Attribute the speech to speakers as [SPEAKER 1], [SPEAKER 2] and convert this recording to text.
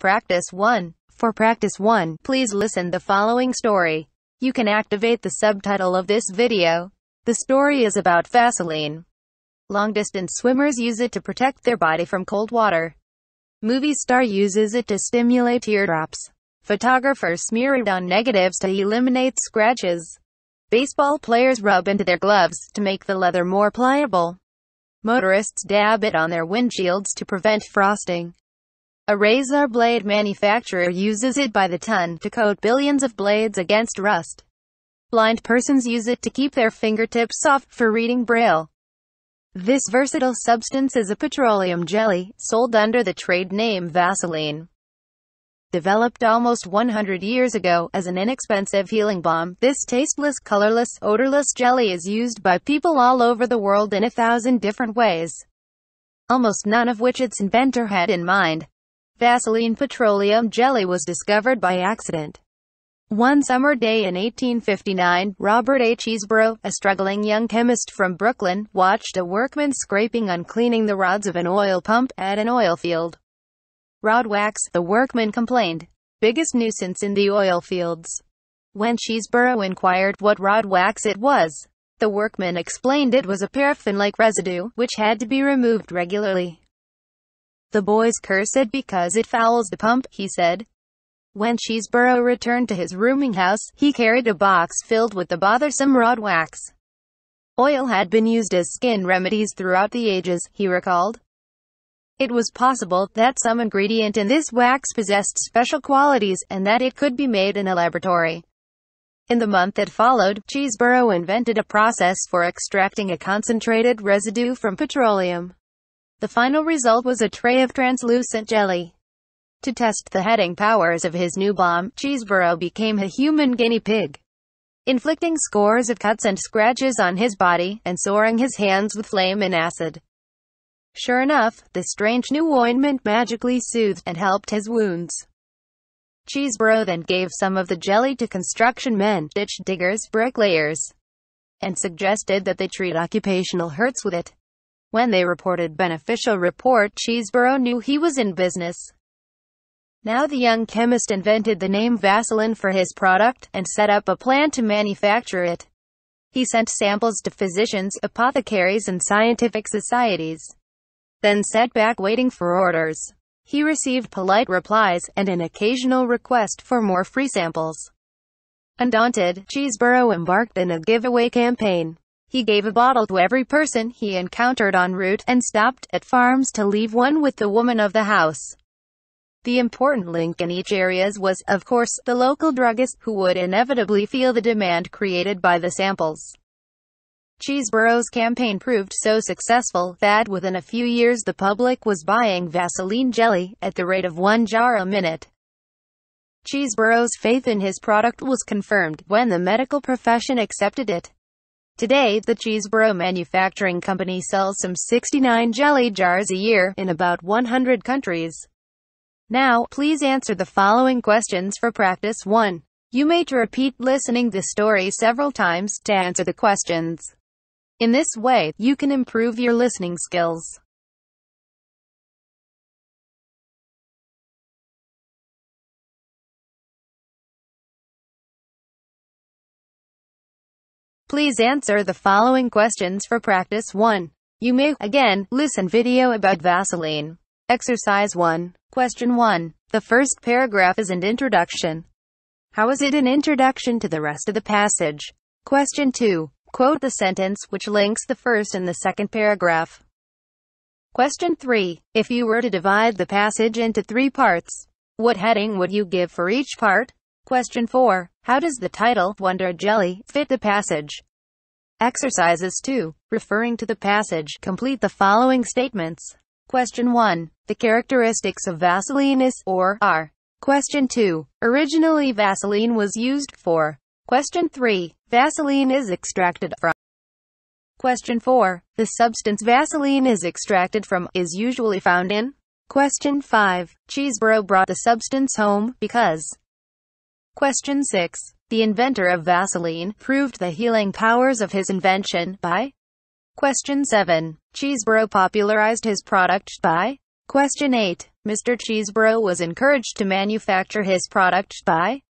[SPEAKER 1] Practice 1. For practice 1, please listen the following story. You can activate the subtitle of this video. The story is about Vaseline. Long-distance swimmers use it to protect their body from cold water. Movie star uses it to stimulate teardrops. Photographer smear it on negatives to eliminate scratches. Baseball players rub into their gloves to make the leather more pliable. Motorists dab it on their windshields to prevent frosting. A razor blade manufacturer uses it by the ton to coat billions of blades against rust. Blind persons use it to keep their fingertips soft for reading braille. This versatile substance is a petroleum jelly, sold under the trade name Vaseline. Developed almost 100 years ago, as an inexpensive healing balm, this tasteless, colorless, odorless jelly is used by people all over the world in a thousand different ways. Almost none of which its inventor had in mind. Vaseline petroleum jelly was discovered by accident. One summer day in 1859, Robert H. Easborough, a struggling young chemist from Brooklyn, watched a workman scraping on cleaning the rods of an oil pump at an oil field. Rod wax, the workman complained. Biggest nuisance in the oil fields. When Cheeseboro inquired what rod wax it was, the workman explained it was a paraffin-like residue, which had to be removed regularly. The boys curse it because it fouls the pump, he said. When Cheeseborough returned to his rooming house, he carried a box filled with the bothersome rod wax. Oil had been used as skin remedies throughout the ages, he recalled. It was possible that some ingredient in this wax possessed special qualities, and that it could be made in a laboratory. In the month that followed, Cheeseborough invented a process for extracting a concentrated residue from petroleum. The final result was a tray of translucent jelly. To test the heading powers of his new bomb, Cheeseborough became a human guinea pig, inflicting scores of cuts and scratches on his body, and soaring his hands with flame and acid. Sure enough, the strange new ointment magically soothed and helped his wounds. Cheeseborough then gave some of the jelly to construction men, ditch diggers, bricklayers, and suggested that they treat occupational hurts with it. When they reported beneficial report Cheeseborough knew he was in business. Now the young chemist invented the name Vaseline for his product, and set up a plan to manufacture it. He sent samples to physicians, apothecaries and scientific societies, then sat back waiting for orders. He received polite replies, and an occasional request for more free samples. Undaunted, Cheeseborough embarked in a giveaway campaign. He gave a bottle to every person he encountered en route, and stopped at farms to leave one with the woman of the house. The important link in each area was, of course, the local druggist, who would inevitably feel the demand created by the samples. Cheeseboro's campaign proved so successful that within a few years the public was buying Vaseline jelly, at the rate of one jar a minute. Cheeseboro's faith in his product was confirmed when the medical profession accepted it. Today, the Cheeseboro Manufacturing Company sells some 69 jelly jars a year, in about 100 countries. Now, please answer the following questions for practice 1. You may repeat listening the story several times to answer the questions. In this way, you can improve your listening skills. Please answer the following questions for practice 1. You may, again, listen video about Vaseline. Exercise 1. Question 1. The first paragraph is an introduction. How is it an introduction to the rest of the passage? Question 2. Quote the sentence which links the first and the second paragraph. Question 3. If you were to divide the passage into three parts, what heading would you give for each part? Question 4. How does the title, Wonder Jelly, fit the passage? Exercises 2. Referring to the passage, complete the following statements. Question 1. The characteristics of Vaseline is, or, are. Question 2. Originally Vaseline was used for. Question 3. Vaseline is extracted from. Question 4. The substance Vaseline is extracted from is usually found in. Question 5. Cheesebro brought the substance home because. Question 6 the inventor of Vaseline, proved the healing powers of his invention by Question 7. Cheesebro popularized his product by Question 8. Mr. Cheesebro was encouraged to manufacture his product by